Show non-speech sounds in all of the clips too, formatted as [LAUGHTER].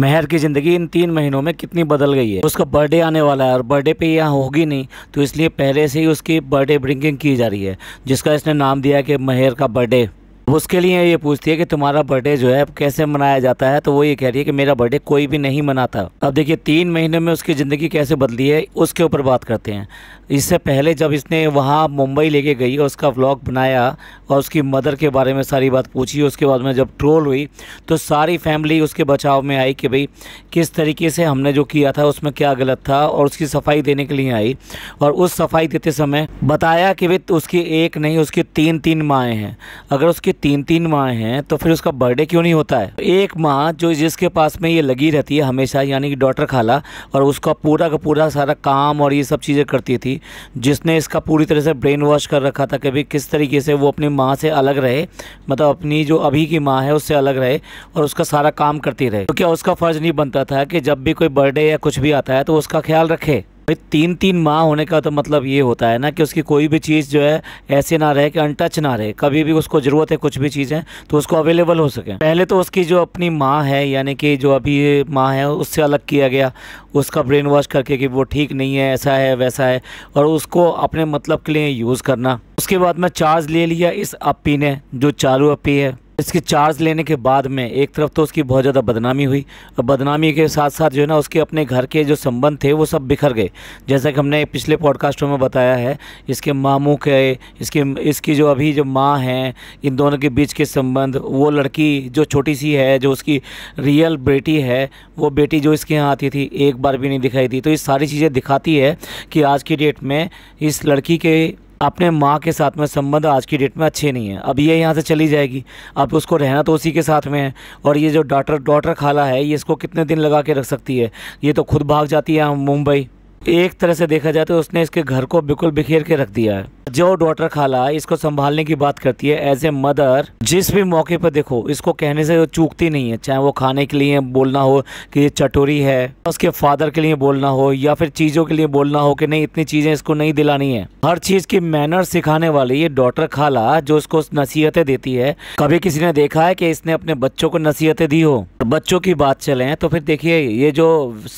मेहर की ज़िंदगी इन तीन महीनों में कितनी बदल गई है उसका बर्थडे आने वाला है और बर्थडे पे यहाँ होगी नहीं तो इसलिए पहले से ही उसकी बर्थडे ब्रिंकिंग की जा रही है जिसका इसने नाम दिया कि मेहर का बर्थडे उसके लिए ये पूछती है कि तुम्हारा बर्थडे जो है कैसे मनाया जाता है तो वो ये कह रही है कि मेरा बर्थडे कोई भी नहीं मनाता अब देखिए तीन महीने में उसकी ज़िंदगी कैसे बदली है उसके ऊपर बात करते हैं इससे पहले जब इसने वहाँ मुंबई लेके गई और उसका व्लॉग बनाया और उसकी मदर के बारे में सारी बात पूछी उसके बाद में जब ट्रोल हुई तो सारी फैमिली उसके बचाव में आई कि भाई किस तरीके से हमने जो किया था उसमें क्या गलत था और उसकी सफाई देने के लिए आई और उस सफाई देते समय बताया कि भाई उसकी एक नहीं उसकी तीन तीन माएँ हैं अगर उसकी तीन तीन माह हैं तो फिर उसका बर्थडे क्यों नहीं होता है एक माह जो जिसके पास में ये लगी रहती है हमेशा यानी कि डॉटर खाला और उसका पूरा का पूरा सारा काम और ये सब चीज़ें करती थी जिसने इसका पूरी तरह से ब्रेन वॉश कर रखा था कि भाई किस तरीके से वो अपनी माँ से अलग रहे मतलब अपनी जो अभी की माँ है उससे अलग रहे और उसका सारा काम करती रहे तो क्या उसका फ़र्ज़ नहीं बनता था कि जब भी कोई बर्थडे या कुछ भी आता है तो उसका ख्याल रखे भाई तीन तीन माह होने का तो मतलब ये होता है ना कि उसकी कोई भी चीज़ जो है ऐसे ना रहे कि अनटच ना रहे कभी भी उसको ज़रूरत है कुछ भी चीज़ें तो उसको अवेलेबल हो सके पहले तो उसकी जो अपनी माँ है यानी कि जो अभी माँ है उससे अलग किया गया उसका ब्रेन वॉश करके कि वो ठीक नहीं है ऐसा है वैसा है और उसको अपने मतलब के लिए यूज़ करना उसके बाद में चार्ज ले लिया इस अपी ने जो चालू अपी है इसके चार्ज लेने के बाद में एक तरफ तो उसकी बहुत ज़्यादा बदनामी हुई और बदनामी के साथ साथ जो है ना उसके अपने घर के जो संबंध थे वो सब बिखर गए जैसा कि हमने पिछले पॉडकास्टों में बताया है इसके मामू के इसके इसकी जो अभी जो माँ हैं इन दोनों के बीच के संबंध वो लड़की जो छोटी सी है जो उसकी रियल बेटी है वो बेटी जो इसके यहाँ आती थी एक बार भी नहीं दिखाई दी तो ये सारी चीज़ें दिखाती है कि आज की डेट में इस लड़की के अपने माँ के साथ में संबंध आज की डेट में अच्छे नहीं है अब ये यहाँ से चली जाएगी अब उसको रहना तो उसी के साथ में है और ये जो डॉटर डॉटर खाला है ये इसको कितने दिन लगा के रख सकती है ये तो खुद भाग जाती है मुंबई एक तरह से देखा जाए तो उसने इसके घर को बिल्कुल बिखेर के रख दिया है जो डॉटर खाला इसको संभालने की बात करती है एज ए मदर जिस भी मौके पर देखो इसको कहने से चूकती नहीं है चाहे वो खाने के लिए बोलना हो कि ये चटोरी है उसके फादर के लिए बोलना हो या फिर चीज़ों के लिए बोलना हो कि नहीं इतनी चीज़ें इसको नहीं दिलानी है हर चीज़ की मैनर सिखाने वाली ये डॉटर खाला जो इसको नसीहतें देती है कभी किसी ने देखा है कि इसने अपने बच्चों को नसीहतें दी हो बच्चों की बात चले तो फिर देखिए ये जो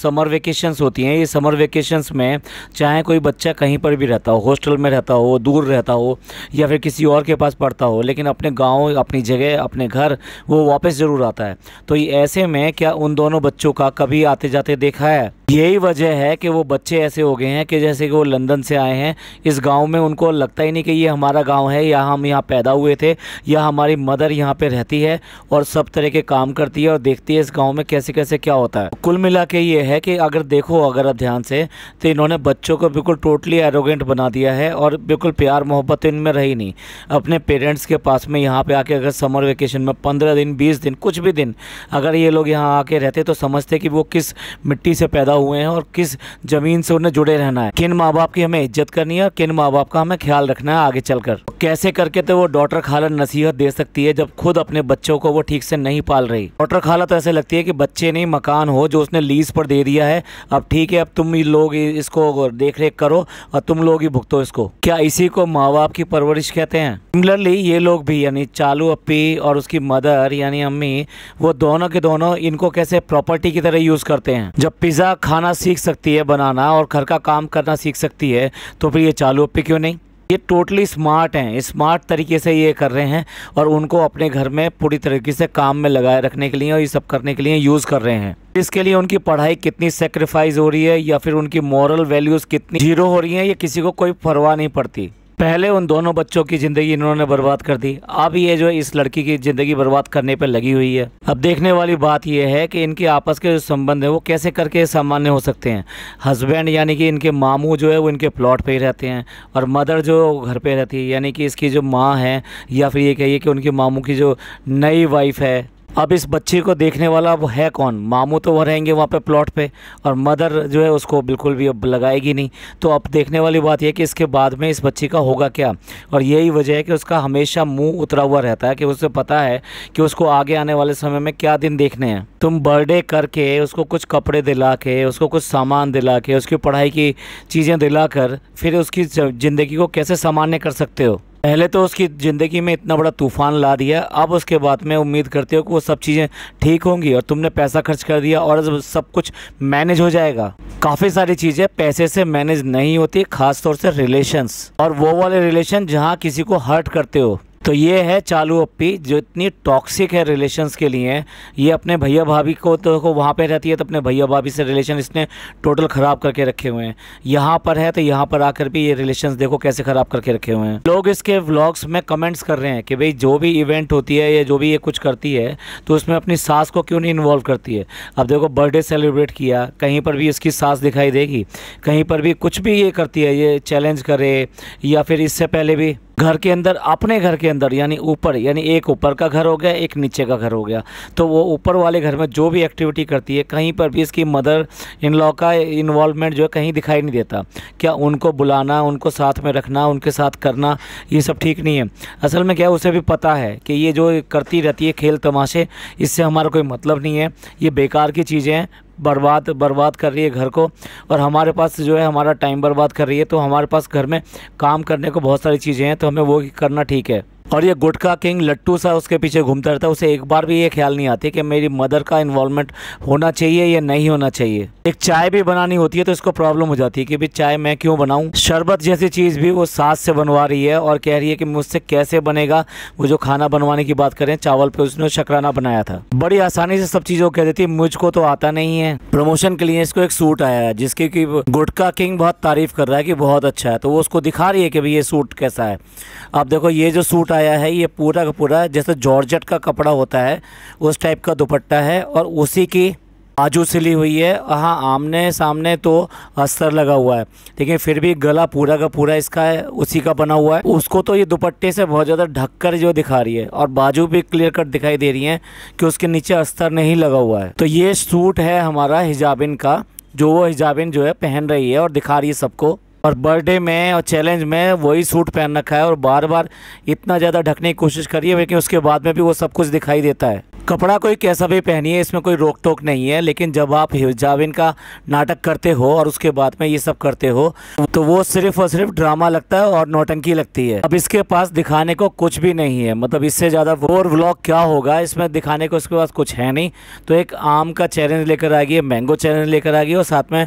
समर वेकेशन होती है ये समर वेकेशन में चाहे कोई बच्चा कहीं पर भी रहता हो हॉस्टल में रहता हो दूर रहता हो या फिर किसी और के पास पढ़ता हो लेकिन अपने गाँव अपनी जगह अपने घर वो वापस ज़रूर आता है तो ऐसे में क्या उन दोनों बच्चों का कभी आते जाते देखा है यही वजह है कि वो बच्चे ऐसे हो गए हैं कि जैसे कि वो लंदन से आए हैं इस गांव में उनको लगता ही नहीं कि ये हमारा गांव है या हम यहाँ पैदा हुए थे या हमारी मदर यहाँ पे रहती है और सब तरह के काम करती है और देखती है इस गांव में कैसे कैसे क्या होता है कुल मिला के ये है कि अगर देखो अगर आप ध्यान से तो इन्होंने बच्चों को बिल्कुल टोटली एरोगेंट बना दिया है और बिल्कुल प्यार मोहब्बत इनमें रही नहीं अपने पेरेंट्स के पास में यहाँ पर आके अगर समर वेकेशन में पंद्रह दिन बीस दिन कुछ भी दिन अगर ये लोग यहाँ आके रहते तो समझते कि वो किस मिट्टी से पैदा हुए हैं और किस ज़मीन से उन्हें जुड़े रहना है किन माँ बाप की हमें इज्जत करनी है और किन माँ बाप का हमें ख्याल रखना है आगे चलकर कैसे करके तो वो डॉटर खाला नसीहत दे सकती है जब खुद अपने बच्चों को वो ठीक से नहीं पाल रही डॉटर खाला तो ऐसे लगती है कि बच्चे नहीं मकान हो जो उसने लीज पर दे दिया है अब ठीक है अब तुम लोग इसको देख करो और तुम लोग ही भुगतो इसको क्या इसी को माँ बाप की परवरिश कहते हैं सिमिलरली ये लोग भी यानी चालू अपी और उसकी मदर यानी अम्मी वो दोनों के दोनों इनको कैसे प्रॉपर्टी की तरह यूज़ करते हैं जब पिज़्ज़ा खाना सीख सकती है बनाना और घर का काम करना सीख सकती है तो फिर ये चालू पे क्यों नहीं ये टोटली स्मार्ट हैं स्मार्ट तरीके से ये कर रहे हैं और उनको अपने घर में पूरी तरीके से काम में लगाए रखने के लिए और ये सब करने के लिए यूज़ कर रहे हैं इसके लिए उनकी पढ़ाई कितनी सेक्रीफाइस हो रही है या फिर उनकी मॉरल वैल्यूज़ कितनी जीरो हो रही हैं ये किसी को कोई परवाह नहीं पड़ती पहले उन दोनों बच्चों की ज़िंदगी इन्होंने बर्बाद कर दी अब ये जो इस लड़की की ज़िंदगी बर्बाद करने पर लगी हुई है अब देखने वाली बात यह है कि इनके आपस के जो संबंध है वो कैसे करके सामान्य हो सकते हैं हस्बैंड यानी कि इनके मामू जो है वो इनके प्लॉट पर ही रहते हैं और मदर जो घर पर रहती है यानी कि इसकी जो माँ है या फिर ये कहिए कि उनके मामू की जो नई वाइफ है अब इस बच्चे को देखने वाला वो है कौन मामू तो वह रहेंगे वहाँ पे प्लॉट पे और मदर जो है उसको बिल्कुल भी अब लगाएगी नहीं तो अब देखने वाली बात यह कि इसके बाद में इस बच्चे का होगा क्या और यही वजह है कि उसका हमेशा मुंह उतरा हुआ रहता है कि उसे पता है कि उसको आगे आने वाले समय में क्या दिन देखने हैं तुम बर्थडे करके उसको कुछ कपड़े दिला के उसको कुछ सामान दिला के उसकी पढ़ाई की चीज़ें दिला कर फिर उसकी ज़िंदगी को कैसे सामान्य कर सकते हो पहले तो उसकी ज़िंदगी में इतना बड़ा तूफ़ान ला दिया अब उसके बाद में उम्मीद करते हो कि वो सब चीज़ें ठीक होंगी और तुमने पैसा खर्च कर दिया और सब कुछ मैनेज हो जाएगा काफ़ी सारी चीज़ें पैसे से मैनेज नहीं होती ख़ासतौर से रिलेशंस और वो वाले रिलेशन जहाँ किसी को हर्ट करते हो तो ये है चालू अप्पी जो इतनी टॉक्सिक है रिलेशंस के लिए ये अपने भैया भाभी को तो को वहाँ पे रहती है तो अपने भैया भाभी से रिलेशन इसने टोटल ख़राब करके रखे हुए हैं यहाँ पर है तो यहाँ पर आकर भी ये रिलेशंस देखो कैसे ख़राब करके रखे हुए हैं लोग इसके व्लॉग्स में कमेंट्स कर रहे हैं कि भाई जो भी इवेंट होती है या जो भी ये कुछ करती है तो उसमें अपनी सास को क्यों नहीं इन्वॉल्व करती है अब देखो बर्थडे सेलिब्रेट किया कहीं पर भी इसकी सास दिखाई देगी कहीं पर भी कुछ भी ये करती है ये चैलेंज करे या फिर इससे पहले भी घर के अंदर अपने घर के अंदर यानी ऊपर यानी एक ऊपर का घर हो गया एक नीचे का घर हो गया तो वो ऊपर वाले घर में जो भी एक्टिविटी करती है कहीं पर भी इसकी मदर इन लॉ का इन्वॉल्वमेंट जो है कहीं दिखाई नहीं देता क्या उनको बुलाना उनको साथ में रखना उनके साथ करना ये सब ठीक नहीं है असल में क्या उसे भी पता है कि ये जो करती रहती है खेल तमाशे इससे हमारा कोई मतलब नहीं है ये बेकार की चीज़ें हैं बर्बाद बर्बाद कर रही है घर को और हमारे पास जो है हमारा टाइम बर्बाद कर रही है तो हमारे पास घर में काम करने को बहुत सारी चीज़ें हैं तो हमें वो करना ठीक है और ये गुटका किंग लट्टू सा उसके पीछे घूमता रहता है उसे एक बार भी ये ख्याल नहीं आती कि मेरी मदर का इन्वॉल्वमेंट होना चाहिए या नहीं होना चाहिए एक चाय भी बनानी होती है तो इसको प्रॉब्लम हो जाती है कि भाई चाय मैं क्यों बनाऊं शरबत जैसी चीज़ भी वो सास से बनवा रही है और कह रही है कि मुझसे कैसे बनेगा वो जो खाना बनवाने की बात करें चावल पे उसने शकराना बनाया था बड़ी आसानी से सब चीज़ों कह देती है मुझको तो आता नहीं है प्रमोशन के लिए इसको एक सूट आया है जिसकी कि गुटका किंग बहुत तारीफ कर रहा है कि बहुत अच्छा है तो वो उसको दिखा रही है कि भाई ये सूट कैसा है अब देखो ये जो सूट सूट आया है ये पूरा का पूरा जैसे जॉर्जेट का कपड़ा होता है उस टाइप का दुपट्टा है और उसी की बाजू सिली हुई है हाँ आमने सामने तो अस्तर लगा हुआ है लेकिन फिर भी गला पूरा का पूरा इसका है उसी का बना हुआ है उसको तो ये दुपट्टे से बहुत ज़्यादा ढककर जो दिखा रही है और बाजू भी क्लियर कट दिखाई दे रही है कि उसके नीचे अस्तर नहीं लगा हुआ है तो ये सूट है हमारा हिजाबिन का जो वो हिजाबिन जो है पहन रही है और दिखा रही है सबको और बर्थडे में और चैलेंज में वही सूट पहन रखा है और बार बार इतना ज़्यादा ढकने की कोशिश करी है लेकिन उसके बाद में भी वो सब कुछ दिखाई देता है कपड़ा कोई कैसा भी पहनिए इसमें कोई रोक टोक नहीं है लेकिन जब आप हिजाब का नाटक करते हो और उसके बाद में ये सब करते हो तो वो सिर्फ और सिर्फ ड्रामा लगता है और नौटंकी लगती है अब इसके पास दिखाने को कुछ भी नहीं है मतलब इससे ज़्यादा और व्लॉग क्या होगा इसमें दिखाने को इसके पास कुछ है नहीं तो एक आम का चैलेंज लेकर आ गई है मैंगो चैलेंज लेकर आ गई है और साथ में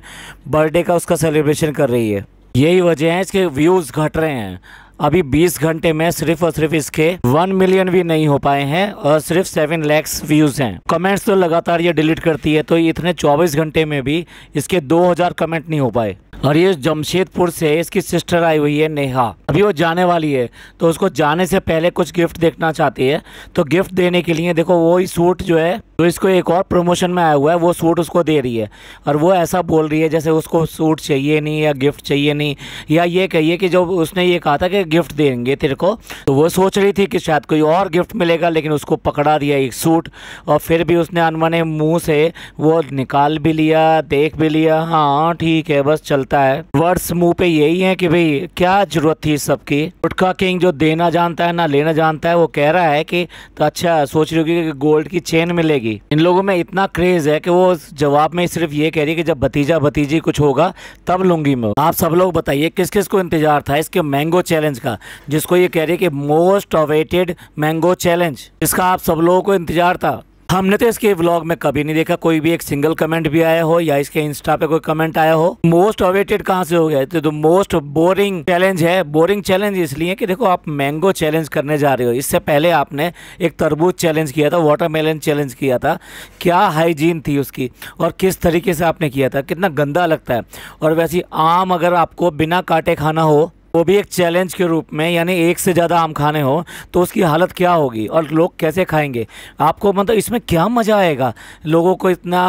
बर्थडे का उसका सेलिब्रेशन कर रही है यही वजह है इसके व्यूज़ घट रहे हैं अभी 20 घंटे में सिर्फ और सिर्फ इसके 1 मिलियन भी नहीं हो पाए हैं और सिर्फ 7 लैक्स व्यूज हैं कमेंट्स तो लगातार ये डिलीट करती है तो इतने 24 घंटे में भी इसके 2000 कमेंट नहीं हो पाए और ये जमशेदपुर से इसकी सिस्टर आई हुई है नेहा अभी वो जाने वाली है तो उसको जाने से पहले कुछ गिफ्ट देखना चाहती है तो गिफ्ट देने के लिए देखो वही सूट जो है तो इसको एक और प्रमोशन में आया हुआ है वो सूट उसको दे रही है और वो ऐसा बोल रही है जैसे उसको सूट चाहिए नहीं या गिफ्ट चाहिए नहीं या ये कहिए कि जब उसने ये कहा था कि गिफ्ट देंगे तेरे को तो वो सोच रही थी कि शायद कोई और गिफ्ट मिलेगा लेकिन उसको पकड़ा दिया एक सूट और फिर भी उसने अनमने मुँह से वो निकाल भी लिया देख भी लिया हाँ ठीक है बस चलता है वर्ड्स मुँह पे यही है कि भाई क्या जरूरत थी सबकी गुटखा किंग जो देना जानता है ना लेना जानता है वो कह रहा है कि तो अच्छा सोच रही होगी कि गोल्ड की चेन मिलेगी जाएगी इन लोगों में इतना क्रेज है कि वो जवाब में सिर्फ ये कह रही है कि जब भतीजा भतीजी कुछ होगा तब लूंगी मैं आप सब लोग बताइए किस किस को इंतजार था इसके मैंगो चैलेंज का जिसको ये कह रही है कि मोस्ट अवेटेड मैंगो चैलेंज इसका आप सब लोगों को इंतजार था हमने तो इसके व्लॉग में कभी नहीं देखा कोई भी एक सिंगल कमेंट भी आया हो या इसके इंस्टा पे कोई कमेंट आया हो मोस्ट अवेटेड कहाँ से हो गया तो मोस्ट बोरिंग चैलेंज है बोरिंग चैलेंज इसलिए कि देखो आप मैंगो चैलेंज करने जा रहे हो इससे पहले आपने एक तरबूज चैलेंज किया था वाटरमेलन चैलेंज किया था क्या हाइजीन थी उसकी और किस तरीके से आपने किया था कितना गंदा लगता है और वैसे आम अगर आपको बिना काटे खाना हो वो भी एक चैलेंज के रूप में यानी एक से ज़्यादा आम खाने हो तो उसकी हालत क्या होगी और लोग कैसे खाएंगे आपको मतलब इसमें क्या मज़ा आएगा लोगों को इतना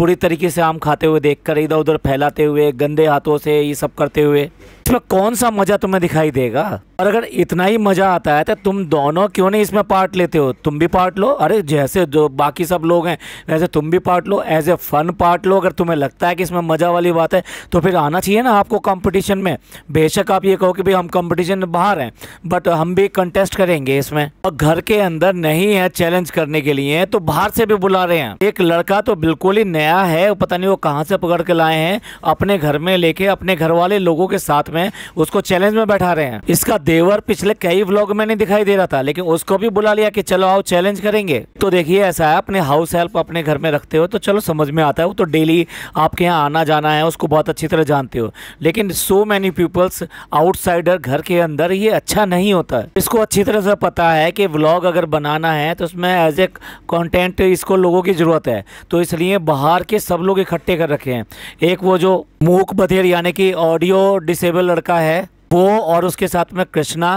बुरी तरीके से आम खाते हुए देखकर इधर उधर फैलाते हुए गंदे हाथों से ये सब करते हुए इसमें कौन सा मज़ा तुम्हें दिखाई देगा और अगर इतना ही मज़ा आता है तो तुम दोनों क्यों नहीं इसमें पार्ट लेते हो तुम भी पार्ट लो अरे जैसे जो बाकी सब लोग हैं वैसे तुम भी पार्ट लो एज ए फन पार्ट लो अगर तुम्हें लगता है कि इसमें मज़ा वाली बात है तो फिर आना चाहिए ना आपको कंपटीशन में बेशक आप ये कहो कि भाई हम कंपटीशन में बाहर हैं बट हम भी कंटेस्ट करेंगे इसमें और घर के अंदर नहीं है चैलेंज करने के लिए तो बाहर से भी बुला रहे हैं एक लड़का तो बिल्कुल ही नया है पता नहीं वो कहाँ से पकड़ के लाए हैं अपने घर में लेके अपने घर वाले लोगों के साथ में उसको चैलेंज में बैठा रहे हैं इसका देवर पिछले कई व्लॉग में नहीं दिखाई दे रहा था लेकिन उसको भी बुला लिया कि चलो आओ चैलेंज करेंगे तो देखिए ऐसा है अपने हाउस हेल्प अपने घर में रखते हो तो चलो समझ में आता है वो तो डेली आपके यहाँ आना जाना है उसको बहुत अच्छी तरह जानते हो लेकिन so many peoples out outsider घर के अंदर ये अच्छा नहीं होता है इसको अच्छी तरह से पता है कि व्लॉग अगर बनाना है तो उसमें एज ए कॉन्टेंट इसको लोगों की ज़रूरत है तो इसलिए बाहर के सब लोग इकट्ठे कर रखे हैं एक वो जो मूक बधेर यानी कि ऑडियो डिसेबल लड़का है वो और उसके साथ में कृष्णा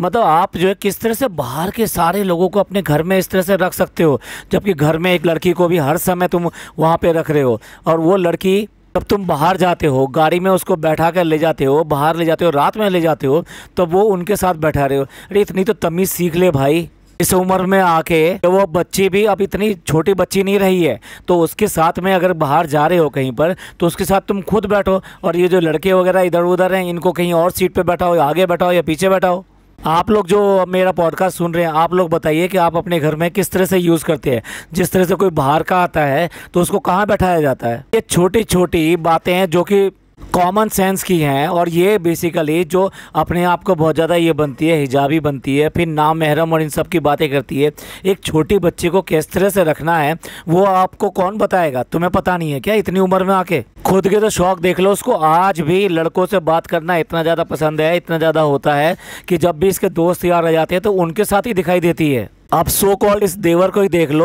मतलब आप जो है किस तरह से बाहर के सारे लोगों को अपने घर में इस तरह से रख सकते हो जबकि घर में एक लड़की को भी हर समय तुम वहाँ पे रख रहे हो और वो लड़की जब तुम बाहर जाते हो गाड़ी में उसको बैठा कर ले जाते हो बाहर ले जाते हो रात में ले जाते हो तो वो उनके साथ बैठा रहे हो अरे इतनी तो तमीज़ सीख ले भाई इस उम्र में आके तो वो बच्ची भी अब इतनी छोटी बच्ची नहीं रही है तो उसके साथ में अगर बाहर जा रहे हो कहीं पर तो उसके साथ तुम खुद बैठो और ये जो लड़के वगैरह इधर उधर हैं इनको कहीं और सीट पर बैठाओ या आगे बैठाओ या पीछे बैठाओ आप लोग जो मेरा पॉडकास्ट सुन रहे हैं आप लोग बताइए कि आप अपने घर में किस तरह से यूज़ करते हैं जिस तरह से कोई बाहर का आता है तो उसको कहाँ बैठाया जाता है ये छोटी छोटी बातें हैं जो कि कॉमन सेंस की हैं और ये बेसिकली जो अपने आप को बहुत ज़्यादा ये बनती है हिजाबी बनती है फिर नाम महरम और इन सब की बातें करती है एक छोटी बच्ची को किस तरह से रखना है वो आपको कौन बताएगा तुम्हें पता नहीं है क्या इतनी उम्र में आके खुद के तो शौक देख लो उसको आज भी लड़कों से बात करना इतना ज़्यादा पसंद है इतना ज़्यादा होता है कि जब भी इसके दोस्त यार आ जाते हैं तो उनके साथ ही दिखाई देती है आप सो कॉल्ड इस देवर को ही देख लो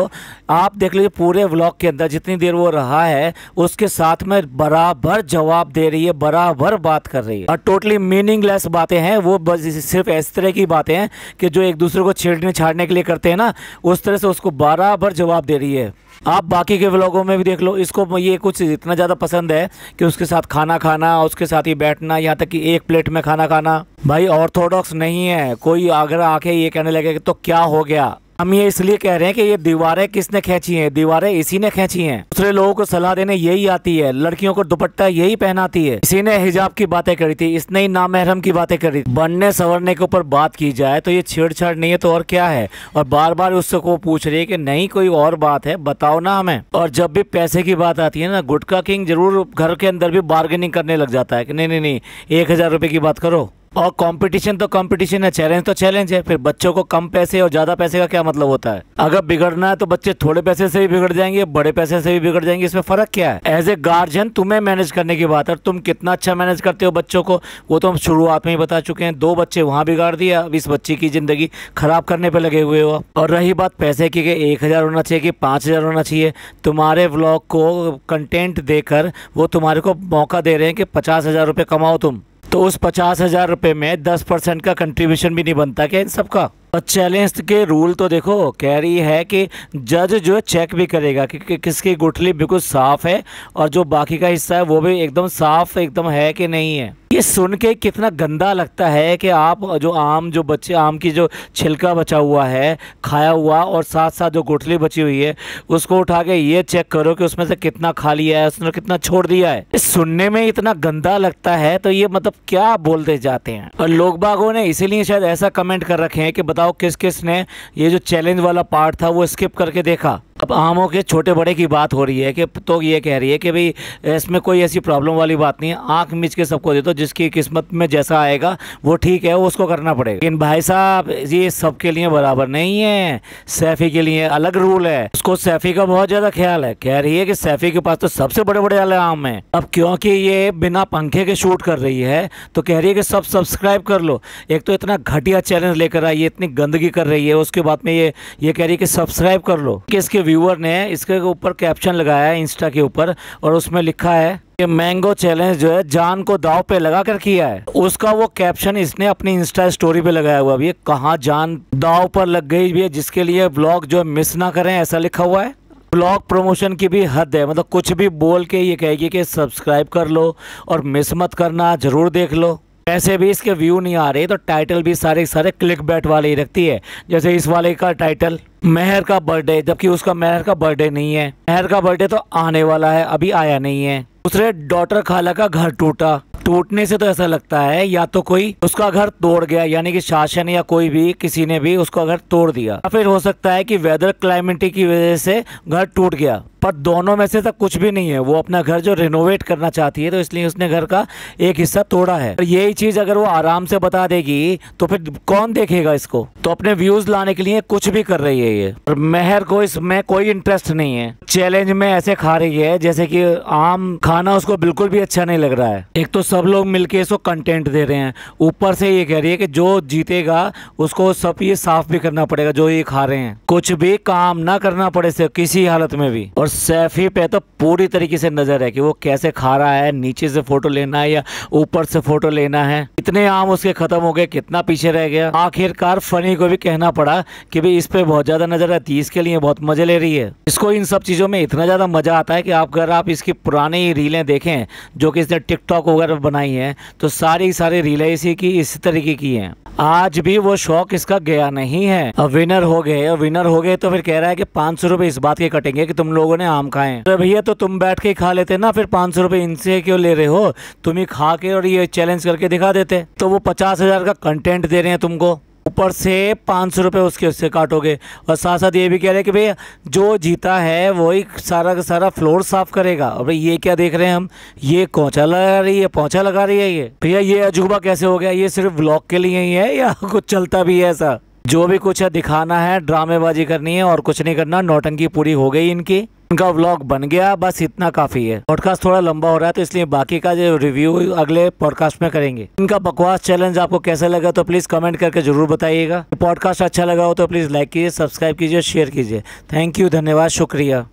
आप देख लीजिए पूरे ब्लॉक के अंदर जितनी देर वो रहा है उसके साथ में बराबर जवाब दे रही है बराबर बात कर रही है और टोटली मीनिंगलेस बातें हैं वो बस सिर्फ इस तरह की बातें हैं कि जो एक दूसरे को छेड़ने छाड़ने के लिए करते हैं ना उस तरह से उसको बराबर जवाब दे रही है आप बाकी के ब्लॉगों में भी देख लो इसको ये कुछ इतना ज़्यादा पसंद है कि उसके साथ खाना खाना उसके साथ ही बैठना यहाँ तक कि एक प्लेट में खाना खाना भाई ऑर्थोडॉक्स नहीं है कोई अगर आके ये कहने लगे तो क्या हो गया हम ये इसलिए कह रहे हैं कि ये दीवारें किसने खींची हैं दीवारें इसी ने खींची हैं दूसरे लोगों को सलाह देने यही आती है लड़कियों को दुपट्टा यही पहनाती है इसी ने हिजाब की बातें करी थी इसने ही नामहरम की बातें करी थी बनने सवरने के ऊपर बात की जाए तो ये छेड़छाड़ नहीं है तो और क्या है और बार बार उसको पूछ रही है की नहीं कोई और बात है बताओ ना हमें और जब भी पैसे की बात आती है ना गुटका किंग जरूर घर के अंदर भी बार्गेनिंग करने लग जाता है की नहीं नहीं नहीं एक हजार रुपए की बात करो और कंपटीशन तो कंपटीशन है चैलेंज तो चैलेंज है फिर बच्चों को कम पैसे और ज़्यादा पैसे का क्या मतलब होता है अगर बिगड़ना है तो बच्चे थोड़े पैसे से भी बिगड़ जाएंगे बड़े पैसे से भी बिगड़ जाएंगे इसमें फ़र्क क्या है एज ए गार्जियन तुम्हें मैनेज करने की बात है तुम कितना अच्छा मैनेज करते हो बच्चों को वो तो हम शुरुआत में ही बता चुके हैं दो बच्चे वहाँ बिगाड़ दिया अब इस बच्चे की ज़िंदगी ख़राब करने पर लगे हुए हो और रही बात पैसे की कि एक हज़ार होना चाहिए कि पाँच हज़ार होना चाहिए तुम्हारे ब्लॉग को कंटेंट देकर वो तुम्हारे को मौका दे रहे हैं कि पचास हज़ार रुपये कमाओ तुम तो उस पचास हज़ार रुपये में दस परसेंट का कंट्रीब्यूशन भी नहीं बनता क्या इन सब का और चैलेंज के रूल तो देखो कह रही है कि जज जो है चेक भी करेगा कि, कि किसकी गुठली बिल्कुल साफ़ है और जो बाकी का हिस्सा है वो भी एकदम साफ़ एकदम है कि नहीं है ये सुन के कितना गंदा लगता है कि आप जो आम जो बच्चे आम की जो छिलका बचा हुआ है खाया हुआ और साथ साथ जो गुठली बची हुई है उसको उठा के ये चेक करो कि उसमें से कितना खा लिया है उसने कितना छोड़ दिया है सुनने में इतना गंदा लगता है तो ये मतलब क्या बोलते जाते हैं और लोग बागों ने इसीलिए शायद ऐसा कमेंट कर रखे हैं कि बताओ किस किस ने ये जो चैलेंज वाला पार्ट था वो स्किप करके देखा अब आमों के छोटे बड़े की बात हो रही है कि तो ये कह रही है कि भाई इसमें कोई ऐसी प्रॉब्लम वाली बात नहीं है आँख मिच के सबको दे दो जिसकी किस्मत में जैसा आएगा वो ठीक है वो उसको करना पड़ेगा लेकिन भाई साहब ये सबके लिए बराबर नहीं है सैफ़ी के लिए अलग रूल है उसको सैफ़ी का बहुत ज़्यादा ख्याल है कह रही है कि सैफ़ी के पास तो सबसे बड़े बड़े वाले आम हैं अब क्योंकि ये बिना पंखे के शूट कर रही है तो कह रही है कि सब सब्सक्राइब कर लो एक तो इतना घटिया चैलेंज लेकर आई है इतनी गंदगी कर रही है उसके बाद में ये ये कह रही है कि सब्सक्राइब कर लो कि इसके व्यूअर ने इसके ऊपर कैप्शन लगाया है इंस्टा के ऊपर और उसमें लिखा है कि मैंगो चैलेंज जो है जान को दाव पे लगा कर किया है उसका वो कैप्शन इसने अपनी इंस्टा स्टोरी पे लगाया हुआ अभी कहाँ जान दाव पर लग गई भी है जिसके लिए ब्लॉग जो है मिस ना करें ऐसा लिखा हुआ है ब्लॉग प्रमोशन की भी हद है मतलब कुछ भी बोल के ये कहेगी कि सब्सक्राइब कर लो और मिस मत करना ज़रूर देख लो वैसे भी इसके व्यू नहीं आ रहे तो टाइटल भी सारे सारे क्लिक बैट वाले ही रखती है जैसे इस वाले का टाइटल मेहर का बर्थडे जबकि उसका मेहर का बर्थडे नहीं है मेहर का बर्थडे तो आने वाला है अभी आया नहीं है दूसरे डॉटर खाला का घर टूटा टूटने से तो ऐसा लगता है या तो कोई उसका घर तोड़ गया यानी कि शासन या कोई भी किसी ने भी उसका घर तोड़ दिया या फिर हो सकता है कि वेदर क्लाइमेटिक की वजह से घर टूट गया पर दोनों में से तो कुछ भी नहीं है वो अपना घर जो रिनोवेट करना चाहती है तो इसलिए उसने घर का एक हिस्सा तोड़ा है यही चीज़ अगर वो आराम से बता देगी तो फिर कौन देखेगा इसको तो अपने व्यूज लाने के लिए कुछ भी कर रही है ये और मेहर को इसमें कोई इंटरेस्ट नहीं है चैलेंज में ऐसे खा रही है जैसे कि आम खाना उसको बिल्कुल भी अच्छा नहीं लग रहा है एक तो सब सब लोग मिलके इसको कंटेंट दे रहे हैं ऊपर से ये कह रही है कि जो जीतेगा उसको सब ये साफ भी करना पड़ेगा जो ये खा रहे हैं कुछ भी काम ना करना पड़े से किसी हालत में भी और सैफी पे तो पूरी तरीके से नज़र है कि वो कैसे खा रहा है नीचे से फोटो लेना है या ऊपर से फोटो लेना है कितने आम उसके ख़त्म हो गए कितना पीछे रह गया आखिरकार फनी को भी कहना पड़ा कि भाई इस पर बहुत ज़्यादा नज़र आती है इसके लिए बहुत मज़े ले रही है इसको इन सब चीज़ों में इतना ज़्यादा मज़ा आता है कि आप अगर आप इसकी पुरानी रीलें देखें जो कि इसने टिकटॉक वगैरह बनाई है तो सारी सारी रीलें इसी की इस तरीके की है आज भी वो शौक इसका गया नहीं है अब विनर हो गए और विनर हो गए तो फिर कह रहा है कि पाँच सौ रुपए इस बात के कटेंगे कि तुम लोगों ने आम खाए तो भैया तो तुम बैठ के खा लेते ना फिर पाँच सौ रुपए इनसे क्यों ले रहे हो तुम ही खा के और ये चैलेंज करके दिखा देते तो वो पचास हजार का कंटेंट दे रहे हैं तुमको ऊपर से पाँच सौ रुपये उसके उससे काटोगे और साथ साथ ये भी कह रहे हैं कि भैया जो जीता है वही सारा का सारा फ्लोर साफ़ करेगा और भाई ये क्या देख रहे हैं हम ये कोचा लगा रही है पोछा लगा रही है ये भैया ये अजूबा कैसे हो गया ये सिर्फ ब्लॉक के लिए ही है या [LAUGHS] कुछ चलता भी है ऐसा जो भी कुछ है दिखाना है ड्रामेबाजी करनी है और कुछ नहीं करना नौटंकी पूरी हो गई इनकी उनका व्लॉग बन गया बस इतना काफ़ी है पॉडकास्ट थोड़ा लंबा हो रहा है तो इसलिए बाकी का जो रिव्यू अगले पॉडकास्ट में करेंगे इनका बकवास चैलेंज आपको कैसा लगा तो प्लीज़ कमेंट करके जरूर बताइएगा पॉडकास्ट अच्छा लगा हो तो प्लीज़ लाइक कीजिए सब्सक्राइब कीजिए शेयर कीजिए थैंक यू धन्यवाद शुक्रिया